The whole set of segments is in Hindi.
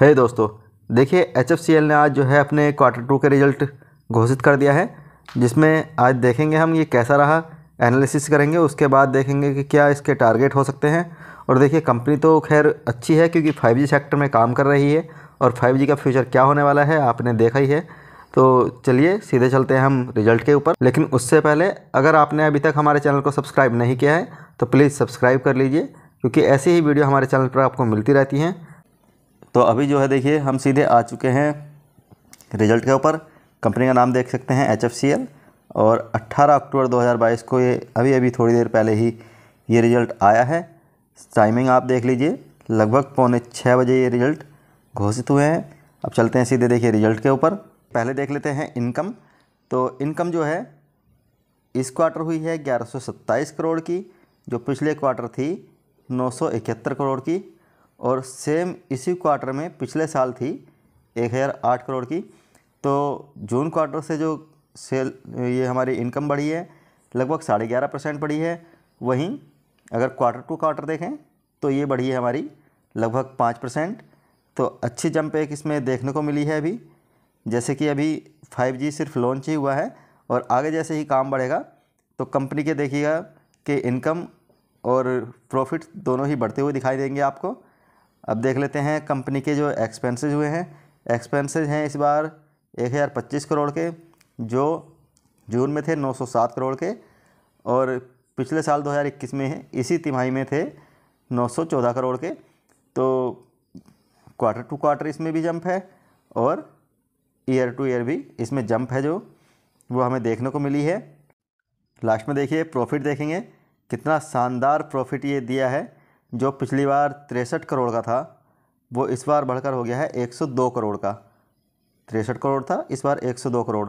है hey दोस्तों देखिए एच ने आज जो है अपने क्वार्टर टू के रिजल्ट घोषित कर दिया है जिसमें आज देखेंगे हम ये कैसा रहा एनालिसिस करेंगे उसके बाद देखेंगे कि क्या इसके टारगेट हो सकते हैं और देखिए कंपनी तो खैर अच्छी है क्योंकि 5G सेक्टर में काम कर रही है और 5G का फ्यूचर क्या होने वाला है आपने देखा ही है तो चलिए सीधे चलते हैं हम रिजल्ट के ऊपर लेकिन उससे पहले अगर आपने अभी तक हमारे चैनल को सब्सक्राइब नहीं किया है तो प्लीज़ सब्सक्राइब कर लीजिए क्योंकि ऐसी ही वीडियो हमारे चैनल पर आपको मिलती रहती हैं तो अभी जो है देखिए हम सीधे आ चुके हैं रिजल्ट के ऊपर कंपनी का नाम देख सकते हैं एच और 18 अक्टूबर 2022 को ये अभी अभी थोड़ी देर पहले ही ये रिज़ल्ट आया है टाइमिंग आप देख लीजिए लगभग पौने छः बजे ये रिज़ल्ट घोषित हुए हैं अब चलते हैं सीधे देखिए रिज़ल्ट के ऊपर पहले देख लेते हैं इनकम तो इनकम जो है इस क्वार्टर हुई है ग्यारह करोड़ की जो पिछले क्वार्टर थी नौ करोड़ की और सेम इसी क्वार्टर में पिछले साल थी एक हज़ार आठ करोड़ की तो जून क्वार्टर से जो सेल ये हमारी इनकम बढ़ी है लगभग साढ़े ग्यारह परसेंट बढ़ी है वहीं अगर क्वार्टर टू क्वार्टर देखें तो ये बढ़ी है हमारी लगभग पाँच परसेंट तो अच्छी जंप एक इसमें देखने को मिली है अभी जैसे कि अभी फाइव जी सिर्फ लॉन्च ही हुआ है और आगे जैसे ही काम बढ़ेगा तो कंपनी के देखिएगा कि इनकम और प्रॉफिट दोनों ही बढ़ते हुए दिखाई देंगे आपको अब देख लेते हैं कंपनी के जो एक्सपेंसेस हुए हैं एक्सपेंसेस हैं इस बार एक हज़ार पच्चीस करोड़ के जो जून में थे नौ सौ सात करोड़ के और पिछले साल दो हज़ार इक्कीस में इसी तिमाही में थे नौ सौ चौदह करोड़ के तो क्वार्टर टू क्वार्टर इसमें भी जंप है और ईयर टू ईयर भी इसमें जंप है जो वो हमें देखने को मिली है लास्ट में देखिए प्रॉफिट देखेंगे कितना शानदार प्रॉफिट ये दिया है जो पिछली बार तिरसठ करोड़ का था वो इस बार बढ़कर हो गया है 102 करोड़ का तिरसठ करोड़ था इस बार 102 करोड़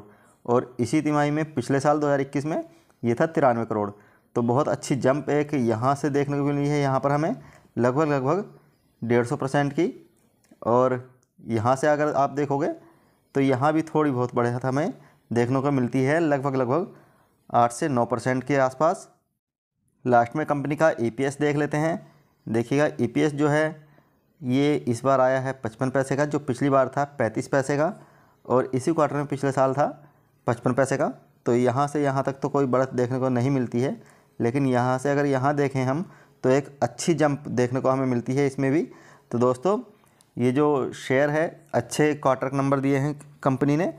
और इसी तिमाही में पिछले साल 2021 में ये था तिरानवे करोड़ तो बहुत अच्छी जंप एक यहाँ से देखने को मिली है यहाँ पर हमें लगभग लगभग डेढ़ सौ परसेंट की और यहाँ से अगर आप देखोगे तो यहाँ भी थोड़ी बहुत बढ़िया हमें देखने को मिलती है लगभग लगभग आठ से नौ परसेंट के आसपास लास्ट में कंपनी का ई e देख लेते हैं देखिएगा ई e जो है ये इस बार आया है पचपन पैसे का जो पिछली बार था पैंतीस पैसे का और इसी क्वार्टर में पिछले साल था पचपन पैसे का तो यहाँ से यहाँ तक तो कोई बढ़त देखने को नहीं मिलती है लेकिन यहाँ से अगर यहाँ देखें हम तो एक अच्छी जंप देखने को हमें मिलती है इसमें भी तो दोस्तों ये जो शेयर है अच्छे क्वार्टर नंबर दिए हैं कंपनी ने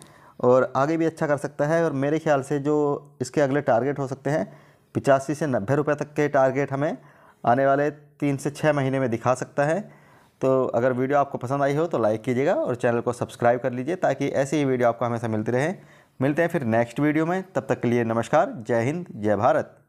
और आगे भी अच्छा कर सकता है और मेरे ख्याल से जो इसके अगले टारगेट हो सकते हैं पिचासी से नब्बे रुपये तक के टारगेट हमें आने वाले तीन से छः महीने में दिखा सकता है तो अगर वीडियो आपको पसंद आई हो तो लाइक कीजिएगा और चैनल को सब्सक्राइब कर लीजिए ताकि ऐसी ही वीडियो आपको हमेशा मिलती रहे मिलते हैं फिर नेक्स्ट वीडियो में तब तक के लिए नमस्कार जय हिंद जय भारत